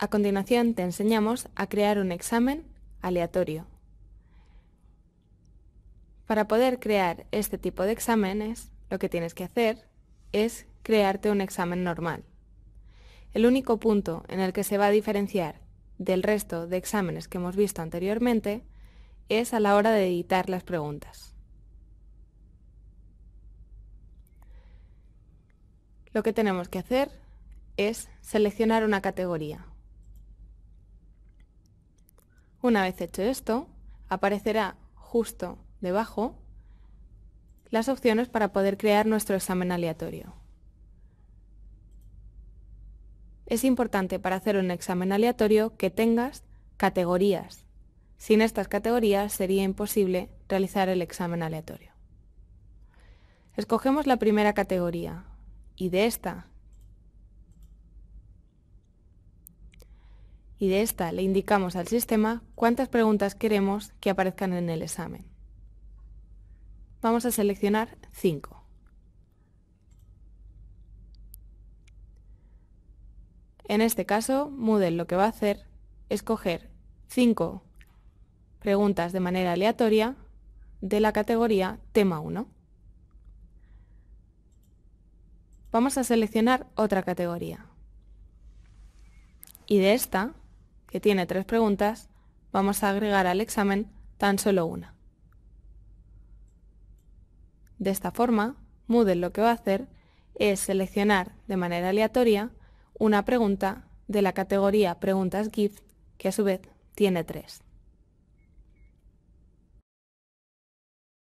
A continuación te enseñamos a crear un examen aleatorio. Para poder crear este tipo de exámenes, lo que tienes que hacer es crearte un examen normal. El único punto en el que se va a diferenciar del resto de exámenes que hemos visto anteriormente es a la hora de editar las preguntas. Lo que tenemos que hacer es seleccionar una categoría. Una vez hecho esto, aparecerá justo debajo las opciones para poder crear nuestro examen aleatorio. Es importante para hacer un examen aleatorio que tengas categorías. Sin estas categorías sería imposible realizar el examen aleatorio. Escogemos la primera categoría y de esta y de esta le indicamos al sistema cuántas preguntas queremos que aparezcan en el examen. Vamos a seleccionar 5. En este caso, Moodle lo que va a hacer es coger 5 preguntas de manera aleatoria de la categoría tema 1. Vamos a seleccionar otra categoría. Y de esta que tiene tres preguntas, vamos a agregar al examen tan solo una. De esta forma, Moodle lo que va a hacer es seleccionar de manera aleatoria una pregunta de la categoría Preguntas GIF, que a su vez tiene tres.